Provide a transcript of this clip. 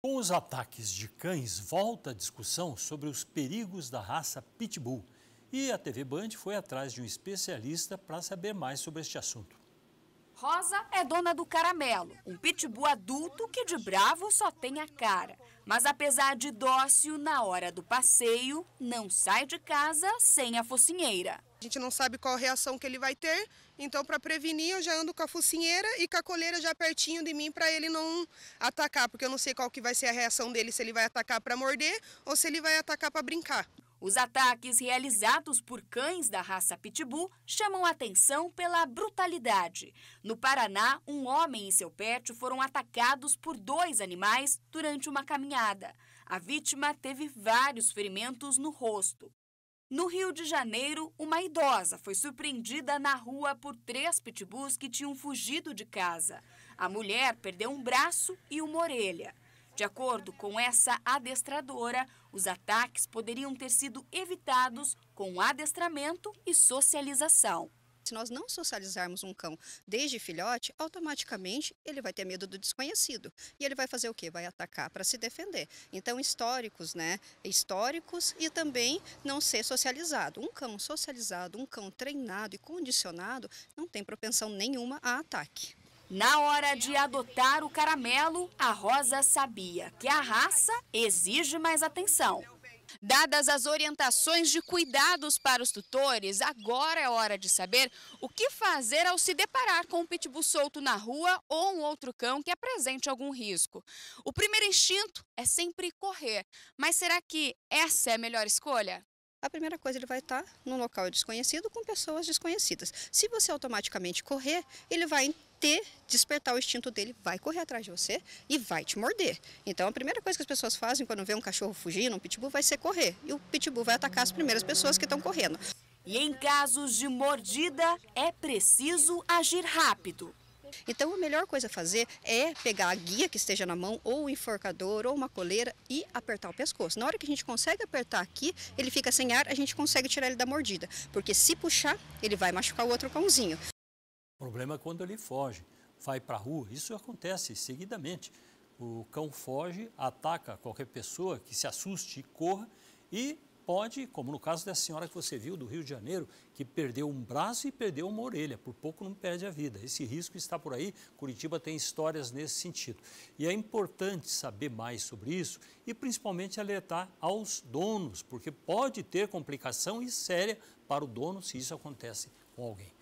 Com os ataques de cães, volta a discussão sobre os perigos da raça Pitbull. E a TV Band foi atrás de um especialista para saber mais sobre este assunto. Rosa é dona do Caramelo, um pitbull adulto que de bravo só tem a cara. Mas apesar de dócil, na hora do passeio, não sai de casa sem a focinheira. A gente não sabe qual reação que ele vai ter, então para prevenir eu já ando com a focinheira e com a coleira já pertinho de mim para ele não atacar, porque eu não sei qual que vai ser a reação dele, se ele vai atacar para morder ou se ele vai atacar para brincar. Os ataques realizados por cães da raça Pitbull chamam atenção pela brutalidade. No Paraná, um homem e seu pet foram atacados por dois animais durante uma caminhada. A vítima teve vários ferimentos no rosto. No Rio de Janeiro, uma idosa foi surpreendida na rua por três pitbulls que tinham fugido de casa. A mulher perdeu um braço e uma orelha. De acordo com essa adestradora, os ataques poderiam ter sido evitados com adestramento e socialização. Se nós não socializarmos um cão desde filhote, automaticamente ele vai ter medo do desconhecido. E ele vai fazer o quê? Vai atacar para se defender. Então, históricos, né? Históricos e também não ser socializado. Um cão socializado, um cão treinado e condicionado não tem propensão nenhuma a ataque. Na hora de adotar o caramelo, a Rosa sabia que a raça exige mais atenção. Dadas as orientações de cuidados para os tutores, agora é hora de saber o que fazer ao se deparar com um pitbull solto na rua ou um outro cão que apresente algum risco. O primeiro instinto é sempre correr, mas será que essa é a melhor escolha? a primeira coisa ele vai estar num local desconhecido com pessoas desconhecidas. Se você automaticamente correr, ele vai ter despertar o instinto dele, vai correr atrás de você e vai te morder. Então a primeira coisa que as pessoas fazem quando vê um cachorro fugindo, um pitbull, vai ser correr. E o pitbull vai atacar as primeiras pessoas que estão correndo. E em casos de mordida, é preciso agir rápido. Então, a melhor coisa a fazer é pegar a guia que esteja na mão, ou o enforcador, ou uma coleira e apertar o pescoço. Na hora que a gente consegue apertar aqui, ele fica sem ar, a gente consegue tirar ele da mordida, porque se puxar, ele vai machucar o outro cãozinho. O problema é quando ele foge, vai para a rua, isso acontece seguidamente. O cão foge, ataca qualquer pessoa que se assuste e corra e pode, como no caso da senhora que você viu do Rio de Janeiro, que perdeu um braço e perdeu uma orelha, por pouco não perde a vida. Esse risco está por aí, Curitiba tem histórias nesse sentido. E é importante saber mais sobre isso e principalmente alertar aos donos, porque pode ter complicação e séria para o dono se isso acontece com alguém.